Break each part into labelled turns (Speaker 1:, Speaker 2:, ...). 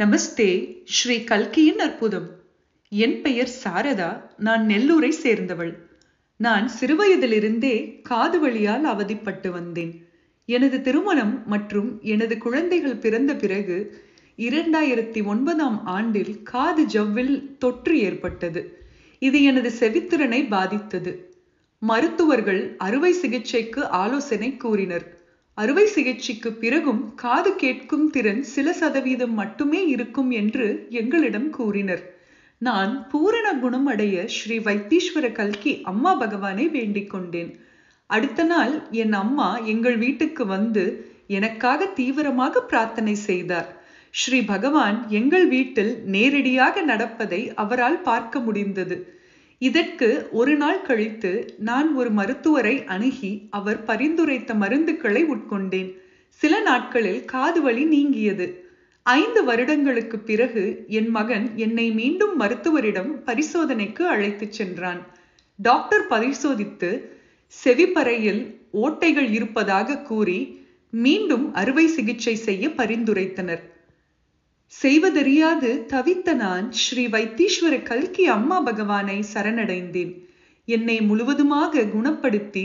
Speaker 1: நமஸ்தே ஸ்ரீ கல்கியின் அற்புதம் என் பெயர் சாரதா நான் நெல்லூரை சேர்ந்தவள் நான் சிறுவயதிலிருந்தே காது வழியால் அவதிப்பட்டு வந்தேன் எனது திருமணம் மற்றும் எனது குழந்தைகள் பிறந்த பிறகு இரண்டாயிரத்தி ஒன்பதாம் ஆண்டில் காது ஜவ்வில் தொற்று ஏற்பட்டது இது எனது செவித்திறனை பாதித்தது மருத்துவர்கள் அறுவை சிகிச்சைக்கு ஆலோசனை கூறினர் அறுவை சிகிச்சைக்கு பிறகும் காது கேட்கும் திறன் சில சதவீதம் மட்டுமே இருக்கும் என்று எங்களிடம் கூறினர் நான் பூரண குணம் அடைய ஸ்ரீ வைத்தீஸ்வர கல்கி அம்மா பகவானை வேண்டிக் கொண்டேன் அடுத்த நாள் என் அம்மா எங்கள் வீட்டுக்கு வந்து எனக்காக தீவிரமாக பிரார்த்தனை செய்தார் ஸ்ரீ பகவான் எங்கள் வீட்டில் நேரடியாக நடப்பதை அவரால் பார்க்க முடிந்தது இதற்கு ஒரு நாள் கழித்து நான் ஒரு மருத்துவரை அணுகி அவர் பரிந்துரைத்த மருந்துகளை உட்கொண்டேன் சில நாட்களில் காது வலி நீங்கியது ஐந்து வருடங்களுக்கு பிறகு என் மகன் என்னை மீண்டும் மருத்துவரிடம் பரிசோதனைக்கு அழைத்துச் சென்றான் டாக்டர் பரிசோதித்து செவிப்பறையில் ஓட்டைகள் இருப்பதாக கூறி மீண்டும் அறுவை சிகிச்சை செய்ய பரிந்துரைத்தனர் செய்வதறியாது தவித்த நான் ஸ்ரீ வைத்தீஸ்வர கல்கி அம்மா பகவானை சரணடைந்தேன் என்னை முழுவதுமாக குணப்படுத்தி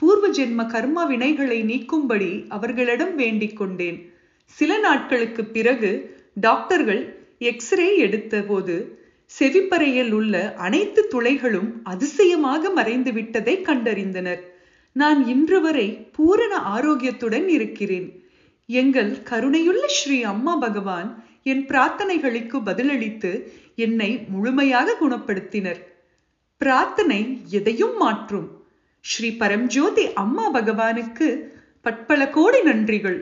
Speaker 1: பூர்வ ஜென்ம கர்ம வினைகளை நீக்கும்படி அவர்களிடம் வேண்டிக் கொண்டேன் சில நாட்களுக்கு பிறகு டாக்டர்கள் எக்ஸ்ரே எடுத்தபோது செவிப்பறையில் உள்ள அனைத்து துளைகளும் அதிசயமாக மறைந்து விட்டதை கண்டறிந்தனர் நான் இன்று வரை பூரண ஆரோக்கியத்துடன் இருக்கிறேன் எங்கள் கருணையுள்ள ஸ்ரீ அம்மா பகவான் என் பிரார்த்தனைகளுக்கு பதிலளித்து என்னை முழுமையாக குணப்படுத்தினர் பிரார்த்தனை எதையும் மாற்றும் ஸ்ரீ பரம்ஜோதி அம்மா பகவானுக்கு பட்பல கோடி நன்றிகள்